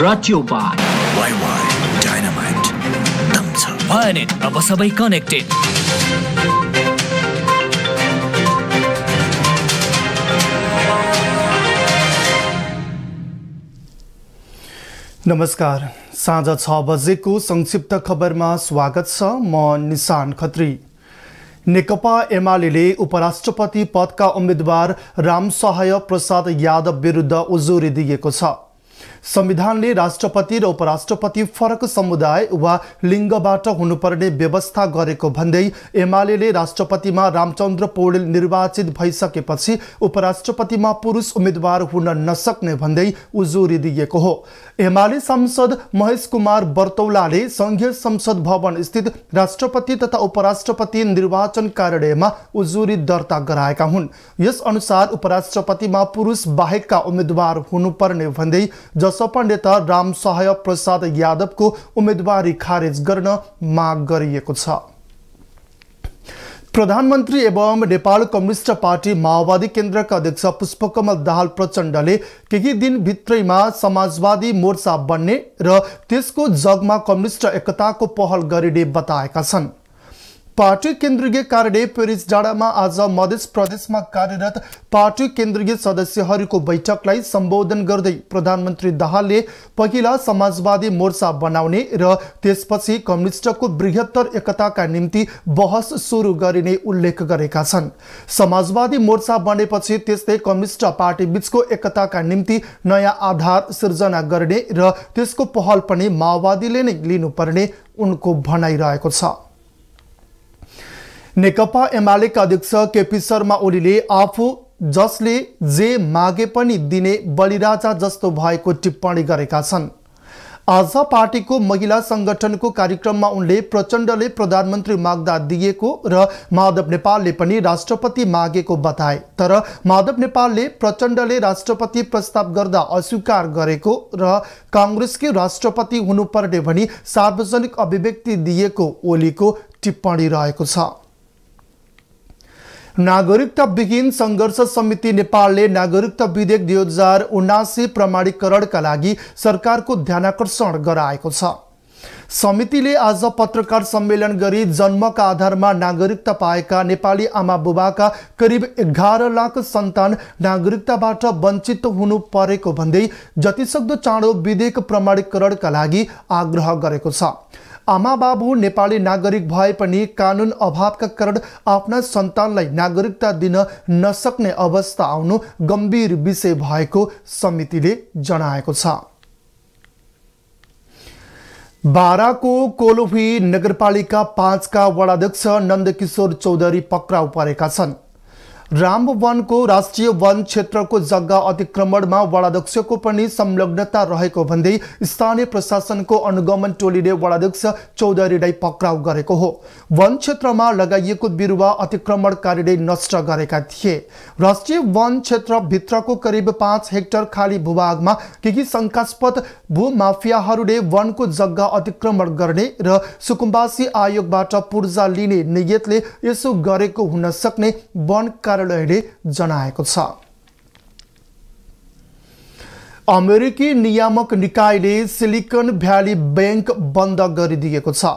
brought to you by YY Dynamite. अब सबै connected नमस्कार साँझ छ बजेको संक्षिप्त खबरमा स्वागत छ म निशान खत्री नेकपा एमाले उपराष्ट्रपति पदका उम्मेद्वार रामसहाय प्रसाद यादव विरुद्ध उजुरी दिएको छ संविधानले राष्ट्रपति र उपराष्ट्रपति फरक समुदाय वा लिङ्गबाट हुनुपर्ने व्यवस्था गरेको भन्दै एमाले राष्ट्रपतिमा रामचन्द्र पौडेल निर्वाचित भइसकेपछि उपराष्ट्रपतिमा पुरुष उम्मेद्वार हुन नसक्ने भन्दै उजुरी दिएको हो एमाले सांसद महेश कुमार बर्तौलाले सङ्घीय संसद भवन स्थित राष्ट्रपति तथा उपराष्ट्रपति निर्वाचन कार्यालयमा उजुरी दर्ता गराएका हुन् यस अनुसार उपराष्ट्रपतिमा पुरुष बाहेकका उम्मेद्वार हुनुपर्ने भन्दै जसपा नेता राम प्रसाद यादवको उम्मेदवारी खारेज गर्न माग गरिएको छ प्रधानमन्त्री एवं नेपाल कम्युनिष्ट पार्टी माओवादी केन्द्रका अध्यक्ष पुष्पकमल दाहाल प्रचण्डले केही दिनभित्रैमा समाजवादी मोर्चा बन्ने र त्यसको जगमा कम्युनिष्ट एकताको पहल गरिने बताएका छन् पार्टी केन्द्रीय कार्यालय पेरिस डाँडामा आज मध्य प्रदेशमा कार्यरत पार्टी केन्द्रीय सदस्यहरूको बैठकलाई सम्बोधन गर्दै प्रधानमन्त्री दाहालले पहिला समाजवादी मोर्चा बनाउने र त्यसपछि कम्युनिष्टको बृहत्तर एकताका निम्ति बहस सुरु गरिने उल्लेख गरेका छन् समाजवादी मोर्चा बनेपछि त्यस्तै कम्युनिष्ट पार्टीबीचको एकताका निम्ति नयाँ आधार सिर्जना गर्ने र त्यसको पहल पनि माओवादीले नै लिनुपर्ने उनको भनाइरहेको छ नेकपा एमालेका अध्यक्ष केपी शर्मा ओलीले आफू जसले जे मागे पनि दिने बलिराजा जस्तो भएको टिप्पणी गरेका छन् आज पार्टीको महिला सङ्गठनको कार्यक्रममा उनले प्रचण्डले प्रधानमन्त्री माग्दा दिएको र माधव नेपालले पनि राष्ट्रपति मागेको बताए तर माधव नेपालले प्रचण्डले राष्ट्रपति प्रस्ताव गर्दा अस्वीकार गरेको र काङ्ग्रेसकै राष्ट्रपति हुनुपर्ने भनी सार्वजनिक अभिव्यक्ति दिएको ओलीको टिप्पणी रहेको छ नागरिकता विहीन सङ्घर्ष समिति नेपालले नागरिकता विधेयक दुई हजार उनासी प्रमाणीकरणका लागि सरकारको ध्यानकर्षण गराएको छ समितिले आज पत्रकार सम्मेलन गरी जन्मका आधारमा नागरिकता पाएका नेपाली आमा बुबाका करिब एघार लाख सन्तान नागरिकताबाट वञ्चित हुनु परेको भन्दै जतिसक्दो चाँडो विधेयक प्रमाणीकरणका लागि आग्रह गरेको छ आमा बाबु नेपाली नागरिक भए पनि कानुन अभावका कारण आफ्ना सन्तानलाई नागरिकता दिन नसक्ने अवस्था आउनु गम्भीर विषय भएको समितिले जनाएको छ बाराको कोलोफी नगरपालिका पाँचका वडाध्यक्ष नन्दकिशोर चौधरी पक्राउ परेका छन् राम वनको राष्ट्रिय वन क्षेत्रको जग्गा अतिक्रमणमा वडाध्यक्षको पनि संलग्नता रहेको भन्दै स्थानीय प्रशासनको अनुगमन टोलीले वडाध्यक्ष चौधरीलाई पक्राउ गरेको हो वन क्षेत्रमा लगाइएको बिरुवा अतिक्रमणकारीले नष्ट गरेका थिए राष्ट्रिय वन क्षेत्रभित्रको करिब पाँच हेक्टर खाली भूभागमा केही शङ्कास्पद भूमाफियाहरूले वनको जग्गा अतिक्रमण गर्ने र सुकुम्बासी आयोगबाट पूर्जा लिने नियतले यसो गरेको हुन सक्ने वन कार्यालयले जनाएको छ अमेरिकी नियामक निकायले सिलिकन भ्याली ब्याङ्क बन्द गरिदिएको छ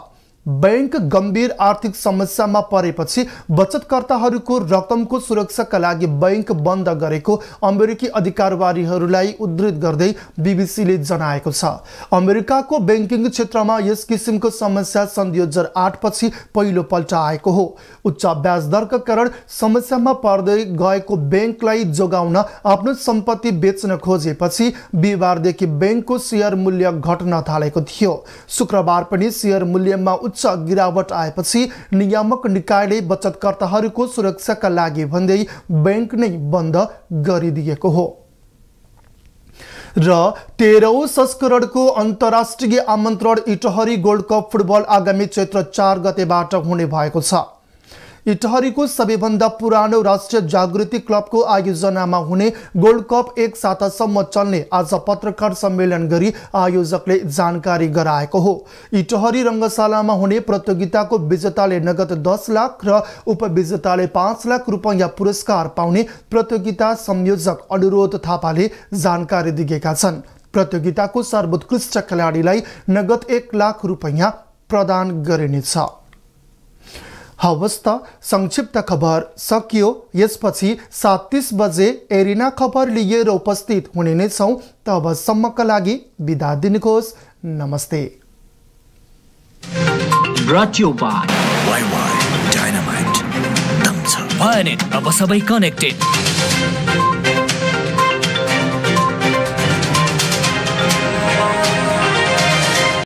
ब्याङ्क गम्भीर आर्थिक समस्यामा परेपछि बचतकर्ताहरूको रकमको सुरक्षाका लागि बैङ्क बन्द गरेको अमेरिकी अधिकारवारीहरूलाई उद्धित गर्दै बिबिसीले जनाएको छ अमेरिकाको ब्याङ्किङ क्षेत्रमा यस किसिमको समस्या सन् दुई हजार आठपछि पहिलोपल्ट आएको हो उच्च ब्याज दरका कारण समस्यामा पर्दै गएको ब्याङ्कलाई जोगाउन आफ्नो सम्पत्ति बेच्न खोजेपछि बिहिबारदेखि ब्याङ्कको सेयर मूल्य घट्न थालेको थियो शुक्रबार पनि सेयर मूल्यमा उच्च गिरावट आएपछि नियामक निकायले बचतकर्ताहरूको सुरक्षाका लागि भन्दै ब्याङ्क नै बन्द गरिदिएको हो र तेह्रौँ संस्करणको अन्तर्राष्ट्रिय आमन्त्रण इटहरी गोल्ड कप फुटबल आगामी चैत्र चार गतेबाट हुने भएको छ इटहरीको सबैभन्दा पुरानो राष्ट्रिय जागृति क्लबको आयोजनामा हुने गोल्ड कप एक सातासम्म चल्ने आज पत्रकार सम्मेलन गरी आयोजकले जानकारी गराएको हो इटहरी रङ्गशालामा हुने प्रतियोगिताको विजेताले नगद दस लाख र उपविजेताले पाँच लाख रुपैयाँ पुरस्कार पाउने प्रतियोगिता संयोजक अनुरोध थापाले जानकारी दिएका छन् प्रतियोगिताको सर्वोत्कृष्ट खेलाडीलाई नगद एक लाख रुपैयाँ प्रदान गरिनेछ हवस् त संक्षिप्त खबर सकियो यसपछि सात तिस बजे एरिना खबर लिएर उपस्थित हुने नै छौँ तबसम्मका लागि बिदा दिनुहोस् नमस्ते अब सबै कनेक्टेड